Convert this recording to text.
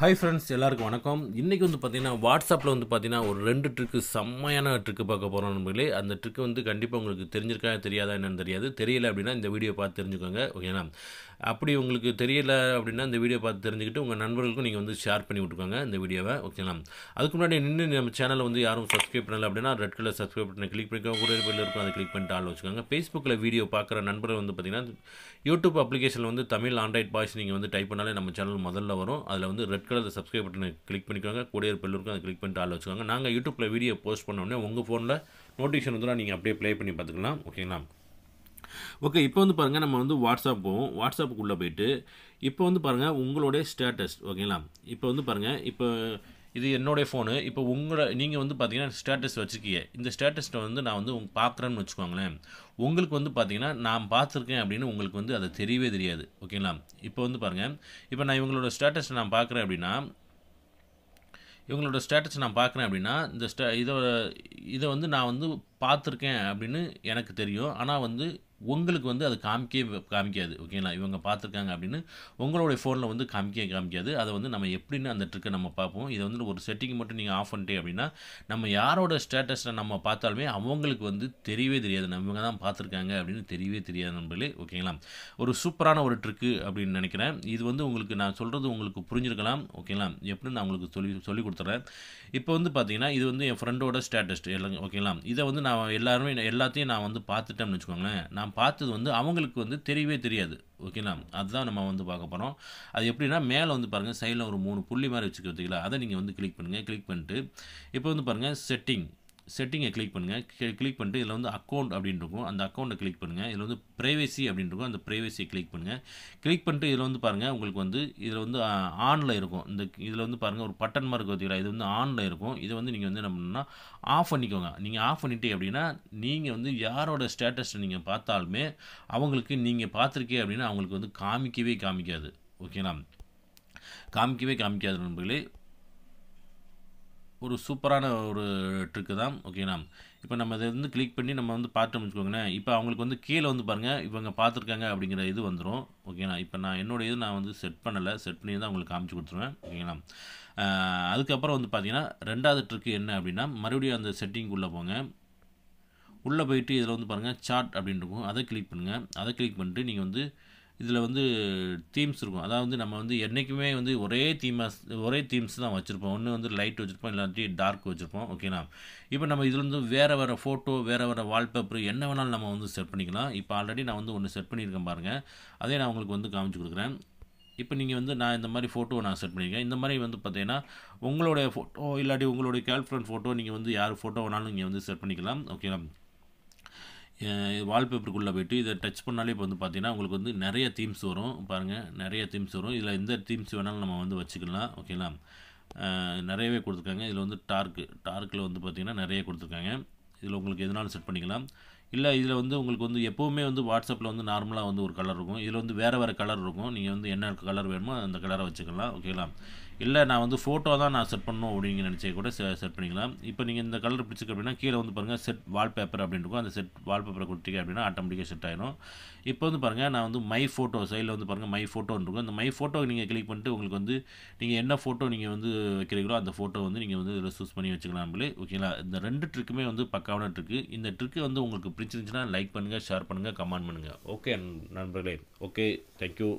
hi friends எல்லாருக்கும் வணக்கம் இன்றைக்கி வந்து பார்த்தீங்கன்னா வாட்ஸ்அப்பில் வந்து பார்த்திங்கன்னா ஒரு ரெண்டு ட்ரிக்கு செம்மையான ட்ரிக்கு பார்க்க போகிறோம் நம்மளே அந்த ட்ரிக்கு வந்து கண்டிப்பாக உங்களுக்கு தெரிஞ்சிருக்கா தெரியாதா என்னன்னு தெரியாது தெரியல அப்படின்னா இந்த வீடியோ பார்த்து தெரிஞ்சுக்கோங்க ஓகேனா அப்படி உங்களுக்கு தெரியல அப்படின்னா இந்த வீடியோ பார்த்து தெரிஞ்சுக்கிட்டு உங்கள் நண்பர்களுக்கும் நீங்கள் வந்து ஷேர் பண்ணி விட்டுக்கோங்க இந்த வீடியோவை ஓகேனா அதுக்கு முன்னாடி நின்று நம்ம சேனலில் வந்து யாரும் சப்ஸ்கிரைப் பண்ணல அப்படின்னா ரெட் கலர் சப்ஸ்கிரைப் பண்ணி கிளிக் பண்ணிக்கோங்க கூட இருக்கும் அதை கிளிக் பண்ணிட்டு ஆள் வச்சுக்கோங்க ஃபேஸ்புக்கில் வீடியோ பார்க்குற நண்பர்கள் வந்து பார்த்தீங்கன்னா யூடியூப் அப்ளிகேஷனில் வந்து தமிழ் ஆண்ட்ராய்ட் பாய்ஸ் நீங்கள் வந்து டைப் பண்ணாலே நம்ம சேனல் முதல்ல வரும் அதில் வந்து ரெட் ரெட் கலர் சப்ஸ்கிரைப் பட்டனை கிளிக் பண்ணிக்கோங்க கூடிய பெல் இருக்கும் அதை கிளிக் பண்ணிட்டு ஆள் வச்சுக்கோங்க நாங்கள் யூடியூப்பில் வீடியோ போஸ்ட் பண்ணோடனே உங்கள் ஃபோனில் நோட்டிஃபிகேஷன் வந்து நீங்கள் அப்படியே ப்ளே பண்ணி பார்த்துக்கலாம் ஓகேங்களா ஓகே இப்போ வந்து பாருங்கள் நம்ம வந்து வாட்ஸ்அப் போவோம் வாட்ஸ்அப்புக்குள்ளே போயிட்டு இப்போ வந்து பாருங்கள் உங்களுடைய ஸ்டேட்டஸ் ஓகேங்களா இப்போ வந்து பாருங்கள் இப்போ இது என்னோடய ஃபோனு இப்போ உங்களை நீங்கள் வந்து பார்த்தீங்கன்னா ஸ்டேட்டஸ் வச்சுருக்கீங்க இந்த ஸ்டேட்டஸ்ட்டை வந்து நான் வந்து உங்க பார்க்குறேன்னு வச்சுக்கோங்களேன் உங்களுக்கு வந்து பார்த்தீங்கன்னா நான் பார்த்துருக்கேன் அப்படின்னு உங்களுக்கு வந்து அதை தெரியவே தெரியாது ஓகேங்களா இப்போ வந்து பாருங்கள் இப்போ நான் இவங்களோட ஸ்டேட்டஸ் நான் பார்க்குறேன் அப்படின்னா இவங்களோட ஸ்டேட்டஸ் நான் பார்க்குறேன் அப்படின்னா இந்த ஸ்டே இதை இதை வந்து நான் வந்து பார்த்துருக்கேன் அப்படின்னு எனக்கு தெரியும் ஆனால் வந்து உங்களுக்கு வந்து அது காமிக்கவே காமிக்காது ஓகேங்களா இவங்க பார்த்துருக்காங்க அப்படின்னு உங்களுடைய ஃபோனில் வந்து காமிக்கவே காமிக்காது அதை வந்து நம்ம எப்படின்னு அந்த ட்ரிக்கை நம்ம பார்ப்போம் இதை வந்து ஒரு செட்டிங் மட்டும் நீங்கள் ஆஃப் பண்ணிட்டே அப்படின்னா நம்ம யாரோட ஸ்டேட்டஸில் நம்ம பார்த்தாலுமே அவங்களுக்கு வந்து தெரியவே தெரியாது நம்ம இவங்க தான் பார்த்துருக்காங்க அப்படின்னு தெரியவே தெரியாது நம்மளே ஓகேங்களா ஒரு சூப்பரான ஒரு ட்ரிக்கு அப்படின்னு நினைக்கிறேன் இது வந்து உங்களுக்கு நான் சொல்கிறது உங்களுக்கு புரிஞ்சிருக்கலாம் ஓகேங்களா எப்படின்னு நான் உங்களுக்கு சொல்லி சொல்லி கொடுத்துட்றேன் இப்போ வந்து பார்த்தீங்கன்னா இது வந்து என் ஃப்ரெண்டோட ஸ்டேட்டஸ்ட் எல்லாம் ஓகேங்களா இதை வந்து நான் எல்லாருமே எல்லாத்தையும் நான் வந்து பார்த்துட்டேன்னு வச்சுக்கோங்களேன் நான் பார்த்தது வந்து அவங்களுக்கு வந்து தெரியவே தெரியாது ஓகேங்களா அதுதான் நம்ம வந்து பார்க்க போகிறோம் அது எப்படின்னா மேலே வந்து பாருங்கள் சைடில் ஒரு மூணு புள்ளி மாதிரி வச்சுக்கிறதுங்களா அதை நீங்கள் வந்து கிளிக் பண்ணுங்கள் கிளிக் பண்ணிட்டு இப்போ வந்து பாருங்கள் செட்டிங் செட்டிங்கை கிளிக் பண்ணுங்கள் கிளிக் பண்ணிட்டு இதில் வந்து அக்கௌண்ட் அப்படின்ட்டு இருக்கும் அந்த அக்கௌண்ட்டை கிளிக் பண்ணுங்கள் இதில் வந்து ப்ரைவேசி அப்படின்னு இருக்கும் அந்த ப்ரைவேசியை கிளிக் பண்ணுங்கள் கிளிக் பண்ணிட்டு இதில் வந்து பாருங்கள் உங்களுக்கு வந்து இதில் வந்து ஆனில் இருக்கும் இந்த இதில் வந்து பாருங்கள் ஒரு பட்டன் மார்க் பார்த்தீங்களா இது வந்து ஆனில் இருக்கும் இதை வந்து நீங்கள் வந்து என்ன பண்ணணும்னா ஆஃப் பண்ணிக்கோங்க நீங்கள் ஆஃப் பண்ணிட்டே அப்படின்னா நீங்கள் வந்து யாரோட ஸ்டேட்டஸை நீங்கள் பார்த்தாலுமே அவங்களுக்கு நீங்கள் பார்த்துருக்கே அப்படின்னா அவங்களுக்கு வந்து காமிக்கவே காமிக்காது ஓகேங்களா காமிக்கவே காமிக்காது நண்பர்களே ஒரு சூப்பரான ஒரு ட்ரிக்கு தான் ஓகேண்ணா இப்போ நம்ம இதை வந்து கிளிக் பண்ணி நம்ம வந்து பார்த்து முடிச்சுக்கோங்கண்ணே இப்போ அவங்களுக்கு வந்து கீழே வந்து பாருங்கள் இவங்க பார்த்துருக்காங்க அப்படிங்கிற இது வந்துடும் ஓகேண்ணா இப்போ நான் என்னோடய இது நான் வந்து செட் பண்ணலை செட் பண்ணி தான் அவங்களுக்கு காமிச்சு கொடுத்துருவேன் ஓகேங்களா அதுக்கப்புறம் வந்து பார்த்தீங்கன்னா ரெண்டாவது ட்ரிக்கு என்ன அப்படின்னா மறுபடியும் அந்த செட்டிங்குள்ளே போங்க உள்ளே போயிட்டு இதில் வந்து பாருங்கள் சாட் அப்படின்னு இருக்கும் அதை கிளிக் பண்ணுங்கள் அதை கிளிக் பண்ணிட்டு நீங்கள் வந்து இதில் வந்து தீம்ஸ் இருக்கும் அதாவது நம்ம வந்து என்றைக்குமே வந்து ஒரே தீமாக ஒரே தீம்ஸ் தான் வச்சுருப்போம் ஒன்று வந்து லைட் வச்சுருப்போம் இல்லாட்டி டார்க் வச்சுருப்போம் ஓகேண்ணா இப்போ நம்ம இதில் வந்து வேறு வேறு ஃபோட்டோ வேறு வேறு வால்பேப்பர் என்ன வேணாலும் நம்ம வந்து செட் பண்ணிக்கலாம் இப்போ ஆல்ரெடி நான் வந்து ஒன்று செட் பண்ணியிருக்கேன் பாருங்கள் அதே நான் உங்களுக்கு வந்து காமிச்சு கொடுக்குறேன் இப்போ நீங்கள் வந்து நான் இந்த மாதிரி ஃபோட்டோவை நான் செட் பண்ணியிருக்கேன் இந்த மாதிரி வந்து பார்த்தீங்கன்னா உங்களுடைய ஃபோட்டோ இல்லாட்டி உங்களுடைய கேர்ள் ஃப்ரெண்ட் ஃபோட்டோ நீங்கள் வந்து யார் ஃபோட்டோ வேணாலும் நீங்கள் வந்து செட் பண்ணிக்கலாம் ஓகேங்களா வால்பேப்பருக்குள்ளே போய்ட்டு இதை டச் பண்ணாலே இப்போ வந்து பார்த்திங்கன்னா உங்களுக்கு வந்து நிறைய தீம்ஸ் வரும் பாருங்கள் நிறைய தீம்ஸ் வரும் இதில் எந்த தீம்ஸ் வேணாலும் நம்ம வந்து வச்சுக்கலாம் ஓகேங்களா நிறையவே கொடுத்துருக்காங்க இதில் வந்து டார்க்கு டார்க்கில் வந்து பார்த்திங்கன்னா நிறைய கொடுத்துருக்காங்க இதில் உங்களுக்கு எதனாலும் செட் பண்ணிக்கலாம் இல்லை இதில் வந்து உங்களுக்கு வந்து எப்போவுமே வந்து வாட்ஸ்அப்பில் வந்து நார்மலாக வந்து ஒரு கலர் இருக்கும் இதில் வந்து வேறு வேறு கலர் இருக்கும் நீங்கள் வந்து என்ன கலர் வேணுமோ அந்த கலரை வச்சுக்கலாம் ஓகேங்களா இல்லை நான் வந்து ஃபோட்டோ தான் நான் செட் பண்ணணும் அப்படிங்க நினச்சி கூட செட் பண்ணிக்கலாம் இப்போ நீங்கள் இந்த கலர் பிடிச்சிக்க அப்படின்னா கீழே வந்து பாருங்கள் செட் வால்பேப்பர் அப்படின்னு இருக்கும் அந்த செட் வால்பேப்பரை கொடுத்தீங்க அப்படின்னா ஆட்டோமேட்டிக்காக செட் ஆகிடும் இப்போ வந்து பாருங்கள் நான் வந்து மை ஃபோட்டோ சைடில் வந்து பாருங்கள் மை ஃபோட்டோன்னு இருக்கும் அந்த மை ஃபோட்டோ நீங்கள் கிளிக் பண்ணிட்டு உங்களுக்கு வந்து நீங்கள் என்ன ஃபோட்டோ நீங்கள் வந்து வைக்கிறீங்களோ அந்த ஃபோட்டோ வந்து நீங்கள் வந்து இதில் சூஸ் பண்ணி வச்சுக்கலாம் நம்மளே ஓகேங்களா இந்த ரெண்டு ட்ரிக்குமே வந்து பக்காவான ட்ரிக்கு இந்த ட்ரிக்கு வந்து உங்களுக்கு பிடிச்சிருந்துச்சுன்னா லைக் பண்ணுங்கள் ஷேர் பண்ணுங்கள் கமெண்ட் பண்ணுங்கள் ஓகே நண்பர்களே ஓகே தேங்க்யூ